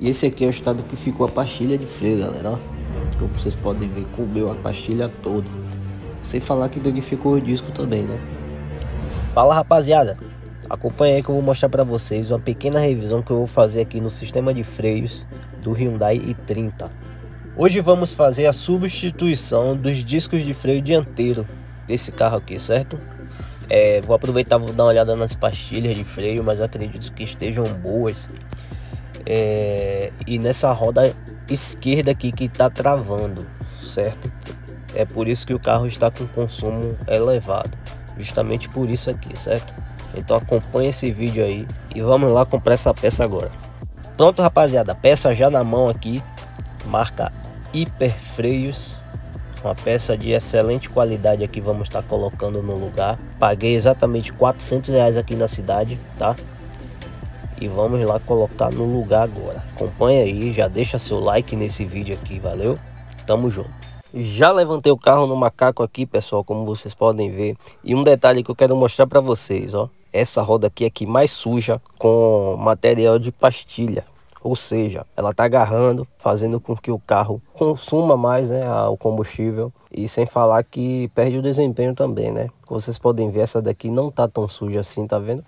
E esse aqui é o estado que ficou a pastilha de freio, galera. Ó. Como vocês podem ver, comeu a pastilha toda. Sem falar que danificou o disco também, né? Fala, rapaziada. Acompanha aí que eu vou mostrar para vocês uma pequena revisão que eu vou fazer aqui no sistema de freios do Hyundai i30. Hoje vamos fazer a substituição dos discos de freio dianteiro desse carro aqui, certo? É, vou aproveitar vou dar uma olhada nas pastilhas de freio, mas acredito que estejam boas. É, e nessa roda esquerda aqui que está travando, certo? É por isso que o carro está com consumo elevado, justamente por isso aqui, certo? Então acompanha esse vídeo aí e vamos lá comprar essa peça agora. Pronto, rapaziada, peça já na mão aqui, marca Hiper Freios, uma peça de excelente qualidade aqui vamos estar tá colocando no lugar. Paguei exatamente 400 reais aqui na cidade, tá? e vamos lá colocar no lugar agora. Acompanha aí, já deixa seu like nesse vídeo aqui, valeu? Tamo junto. Já levantei o carro no macaco aqui, pessoal, como vocês podem ver. E um detalhe que eu quero mostrar para vocês, ó. Essa roda aqui é que mais suja com material de pastilha. Ou seja, ela tá agarrando, fazendo com que o carro consuma mais né, o combustível. E sem falar que perde o desempenho também, né? Vocês podem ver, essa daqui não tá tão suja assim, tá vendo?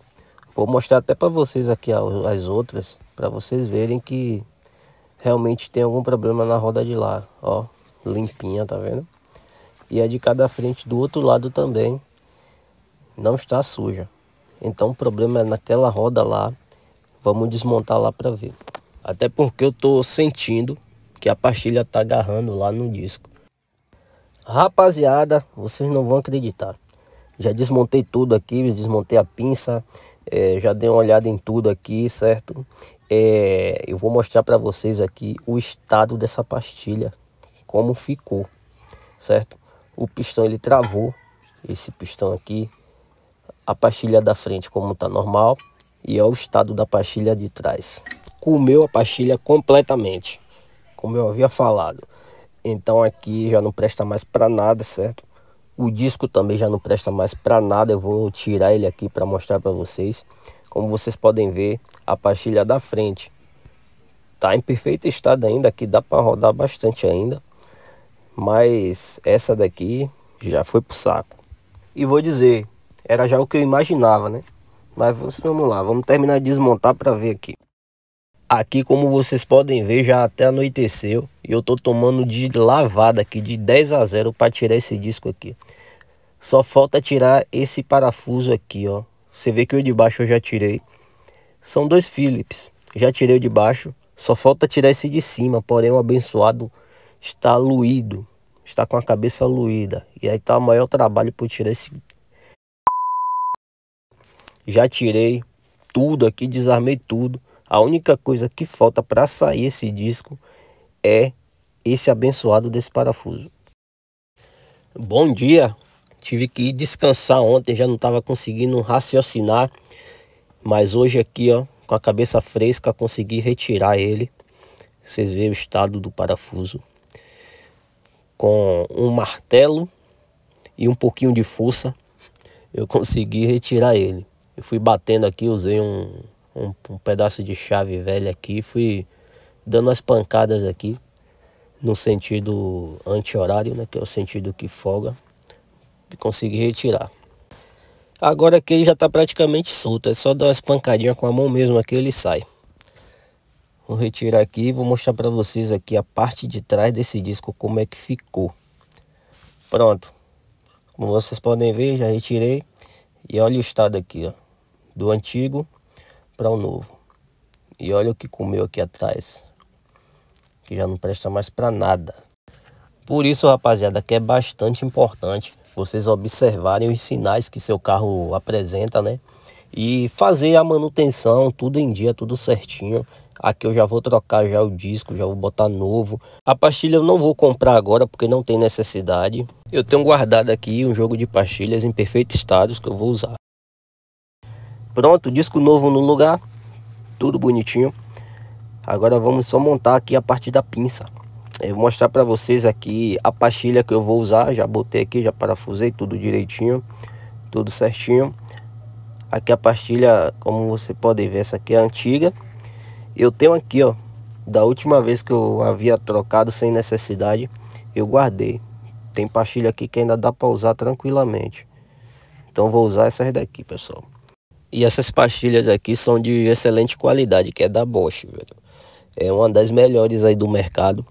Vou mostrar até para vocês aqui as outras, para vocês verem que realmente tem algum problema na roda de lá, ó, limpinha, tá vendo? E a de cada frente do outro lado também não está suja. Então o problema é naquela roda lá, vamos desmontar lá para ver. Até porque eu tô sentindo que a pastilha tá agarrando lá no disco. Rapaziada, vocês não vão acreditar. Já desmontei tudo aqui, desmontei a pinça, é, já dei uma olhada em tudo aqui, certo? É, eu vou mostrar para vocês aqui o estado dessa pastilha, como ficou, certo? O pistão ele travou, esse pistão aqui, a pastilha da frente como tá normal e é o estado da pastilha de trás. Comeu a pastilha completamente, como eu havia falado. Então aqui já não presta mais para nada, certo? O disco também já não presta mais para nada, eu vou tirar ele aqui para mostrar para vocês. Como vocês podem ver, a pastilha da frente tá em perfeito estado ainda, aqui dá para rodar bastante ainda. Mas essa daqui já foi pro saco. E vou dizer, era já o que eu imaginava, né? Mas vamos lá, vamos terminar de desmontar para ver aqui. Aqui, como vocês podem ver, já até anoiteceu. E eu tô tomando de lavada aqui, de 10 a 0 para tirar esse disco aqui. Só falta tirar esse parafuso aqui, ó. Você vê que o de baixo eu já tirei. São dois Phillips. Já tirei o de baixo. Só falta tirar esse de cima. Porém, o abençoado está luído. Está com a cabeça luída. E aí tá o maior trabalho para tirar esse... Já tirei tudo aqui, desarmei tudo. A única coisa que falta para sair esse disco é esse abençoado desse parafuso. Bom dia, tive que descansar ontem, já não estava conseguindo raciocinar, mas hoje aqui, ó, com a cabeça fresca, consegui retirar ele. Vocês veem o estado do parafuso com um martelo e um pouquinho de força eu consegui retirar ele. Eu fui batendo aqui, usei um, um, um pedaço de chave velha aqui, fui dando as pancadas aqui no sentido anti-horário, né, que é o sentido que folga, e consegui retirar. Agora que ele já está praticamente solto, é só dar umas pancadinhas com a mão mesmo aqui ele sai. Vou retirar aqui e vou mostrar para vocês aqui a parte de trás desse disco, como é que ficou. Pronto. Como vocês podem ver, já retirei. E olha o estado aqui, ó. Do antigo para o novo. E olha o que comeu aqui atrás. Que já não presta mais para nada. Por isso, rapaziada, que é bastante importante vocês observarem os sinais que seu carro apresenta, né? E fazer a manutenção, tudo em dia, tudo certinho. Aqui eu já vou trocar já o disco, já vou botar novo. A pastilha eu não vou comprar agora porque não tem necessidade. Eu tenho guardado aqui um jogo de pastilhas em perfeito estado que eu vou usar. Pronto, disco novo no lugar. Tudo bonitinho. Agora vamos só montar aqui a parte da pinça. Eu vou mostrar para vocês aqui a pastilha que eu vou usar. Já botei aqui, já parafusei tudo direitinho. Tudo certinho. Aqui a pastilha, como você pode ver, essa aqui é antiga. Eu tenho aqui, ó. Da última vez que eu havia trocado sem necessidade, eu guardei. Tem pastilha aqui que ainda dá para usar tranquilamente. Então vou usar essas daqui, pessoal. E essas pastilhas aqui são de excelente qualidade, que é da Bosch, velho. É uma das melhores aí do mercado.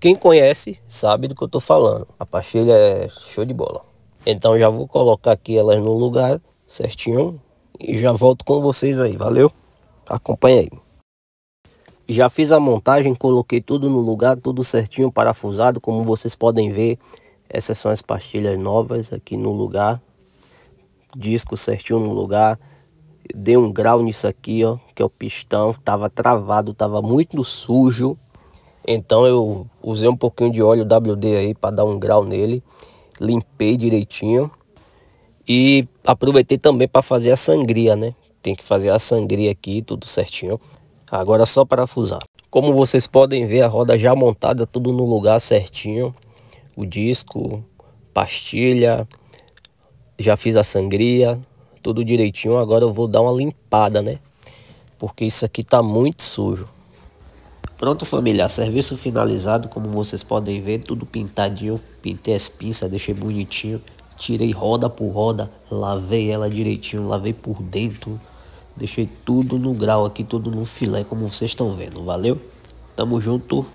Quem conhece sabe do que eu tô falando. A pastilha é show de bola. Então já vou colocar aqui elas no lugar certinho e já volto com vocês aí, valeu? Acompanha aí. Já fiz a montagem, coloquei tudo no lugar, tudo certinho, parafusado, como vocês podem ver. Essas são as pastilhas novas aqui no lugar. Disco certinho no lugar Dei um grau nisso aqui, ó, que é o pistão, tava travado, tava muito sujo. Então eu usei um pouquinho de óleo WD aí para dar um grau nele, limpei direitinho e aproveitei também para fazer a sangria, né? Tem que fazer a sangria aqui, tudo certinho. Agora só parafusar. Como vocês podem ver, a roda já montada, tudo no lugar certinho. O disco, pastilha, já fiz a sangria, tudo direitinho. Agora eu vou dar uma limpada, né? Porque isso aqui tá muito sujo. Pronto família, serviço finalizado, como vocês podem ver, tudo pintadinho, pintei as pinças, deixei bonitinho, tirei roda por roda, lavei ela direitinho, lavei por dentro, deixei tudo no grau aqui, tudo no filé, como vocês estão vendo, valeu? Tamo junto!